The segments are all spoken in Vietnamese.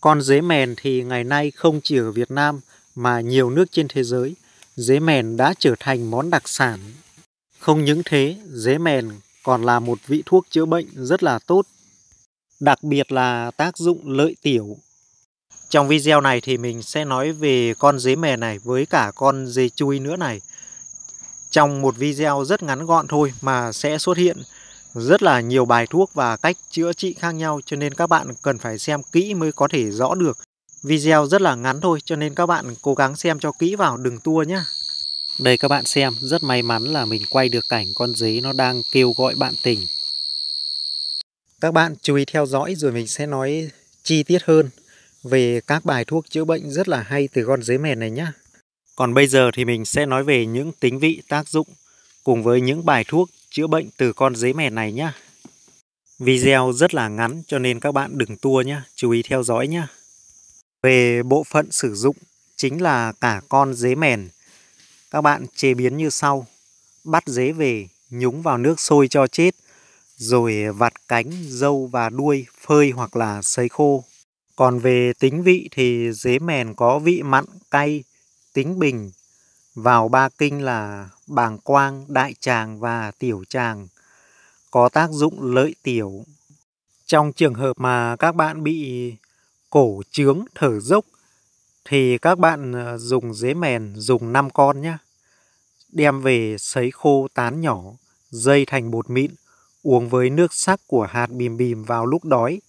Con dế mèn thì ngày nay không chỉ ở Việt Nam mà nhiều nước trên thế giới, dế mèn đã trở thành món đặc sản. Không những thế, dế mèn còn là một vị thuốc chữa bệnh rất là tốt, đặc biệt là tác dụng lợi tiểu. Trong video này thì mình sẽ nói về con dế mèn này với cả con dế chui nữa này. Trong một video rất ngắn gọn thôi mà sẽ xuất hiện rất là nhiều bài thuốc và cách chữa trị khác nhau cho nên các bạn cần phải xem kỹ mới có thể rõ được. Video rất là ngắn thôi cho nên các bạn cố gắng xem cho kỹ vào đừng tua nhé. Đây các bạn xem, rất may mắn là mình quay được cảnh con dế nó đang kêu gọi bạn tình. Các bạn chú ý theo dõi rồi mình sẽ nói chi tiết hơn về các bài thuốc chữa bệnh rất là hay từ con dế mèn này nhé. Còn bây giờ thì mình sẽ nói về những tính vị tác dụng cùng với những bài thuốc chữa bệnh từ con dế mèn này nhé. Video rất là ngắn cho nên các bạn đừng tua nhé, chú ý theo dõi nhé. Về bộ phận sử dụng chính là cả con dế mèn. Các bạn chế biến như sau. Bắt dế về, nhúng vào nước sôi cho chết, rồi vặt cánh, dâu và đuôi phơi hoặc là sấy khô. Còn về tính vị thì dế mèn có vị mặn, cay, tính bình, vào ba kinh là bàng quang, đại tràng và tiểu tràng có tác dụng lợi tiểu. Trong trường hợp mà các bạn bị cổ trướng thở dốc thì các bạn ờ, dùng dế mèn dùng 5 con nhé. Đem về sấy khô tán nhỏ, dây thành bột mịn, uống với nước sắc của hạt bìm bìm vào lúc đói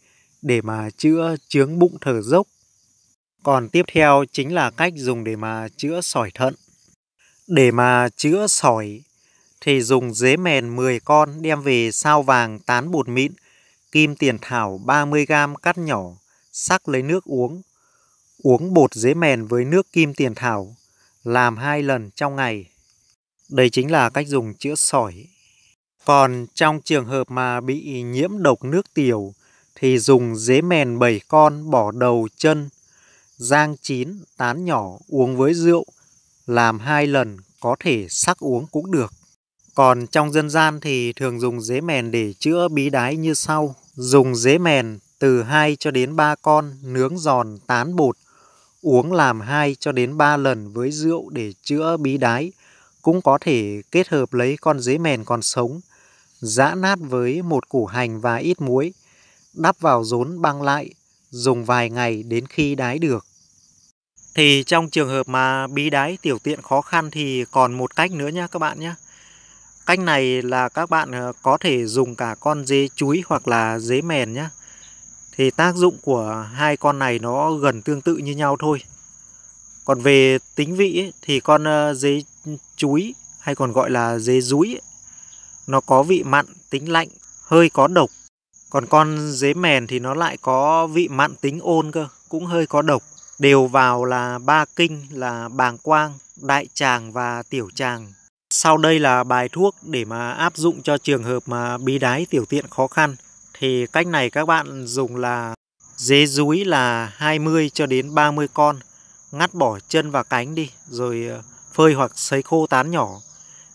để mà chữa trướng bụng thở dốc. Còn tiếp theo chính là cách dùng để mà chữa sỏi thận. Để mà chữa sỏi thì dùng dế mèn 10 con đem về sao vàng tán bột mịn, kim tiền thảo 30g cắt nhỏ, sắc lấy nước uống. Uống bột dế mèn với nước kim tiền thảo, làm hai lần trong ngày. Đây chính là cách dùng chữa sỏi. Còn trong trường hợp mà bị nhiễm độc nước tiểu thì dùng dế mèn 7 con bỏ đầu chân, rang chín, tán nhỏ uống với rượu làm hai lần có thể sắc uống cũng được. Còn trong dân gian thì thường dùng dế mèn để chữa bí đái như sau. Dùng dế mèn từ 2 cho đến 3 con nướng giòn tán bột, uống làm 2 cho đến 3 lần với rượu để chữa bí đái. Cũng có thể kết hợp lấy con dế mèn còn sống, giã nát với một củ hành và ít muối, đắp vào rốn băng lại, dùng vài ngày đến khi đái được. Thì trong trường hợp mà bí đáy tiểu tiện khó khăn thì còn một cách nữa nha các bạn nhé. Cách này là các bạn ờ, có thể dùng cả con dế chuối hoặc là dế mèn nhé. Thì tác dụng của hai con này nó gần tương tự như nhau thôi. Còn về tính vị ấy, thì con ờ, dế chuối hay còn gọi là dế rúi nó có vị mặn, tính lạnh, hơi có độc. Còn con dế mèn thì nó lại có vị mặn tính ôn cơ, cũng hơi có độc đều vào là ba kinh là bàng quang, đại tràng và tiểu tràng. Sau đây là bài thuốc để mà áp dụng cho trường hợp mà bí đái tiểu tiện khó khăn. Thì cách này các bạn dùng là dế rúi là 20 cho đến 30 con, ngắt bỏ chân và cánh đi, rồi ờ, phơi hoặc sấy khô tán nhỏ.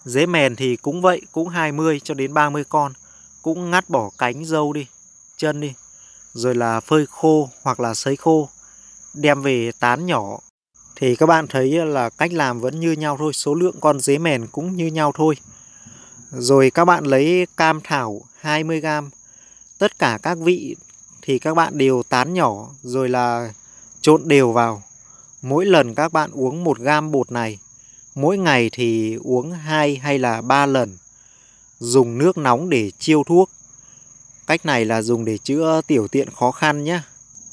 Dế mèn thì cũng vậy, cũng 20 cho đến 30 con, cũng ngắt bỏ cánh dâu đi, chân đi, rồi là phơi khô hoặc là sấy khô đem về tán nhỏ thì các bạn thấy là cách làm vẫn như nhau thôi số lượng con dế mèn cũng như nhau thôi rồi các bạn lấy cam thảo 20g tất cả các vị thì các bạn đều tán nhỏ rồi là trộn đều vào mỗi lần các bạn uống 1 gam bột này mỗi ngày thì uống 2 hay là 3 lần dùng nước nóng để chiêu thuốc cách này là dùng để chữa tiểu tiện khó khăn nhé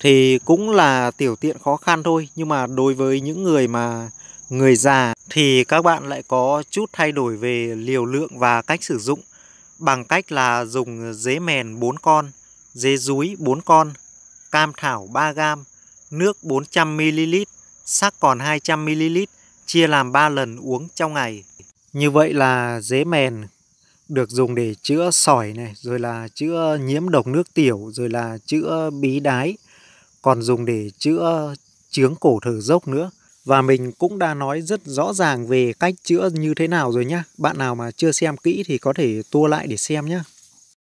thì cũng là tiểu tiện khó khăn thôi nhưng mà đối với những người mà người già thì các bạn lại có chút thay đổi về liều lượng và cách sử dụng bằng cách là dùng dế mèn 4 con, dế dúi 4 con, cam thảo 3 gam, nước 400ml, sắc còn 200ml, chia làm 3 lần uống trong ngày. Như vậy là dế mèn được dùng để chữa sỏi này, rồi là chữa nhiễm độc nước tiểu, rồi là chữa bí đái, còn dùng để chữa chướng cổ thở dốc nữa. Và mình cũng đã nói rất rõ ràng về cách chữa như thế nào rồi nhá. Bạn nào mà chưa xem kỹ thì có thể tua lại để xem nhá.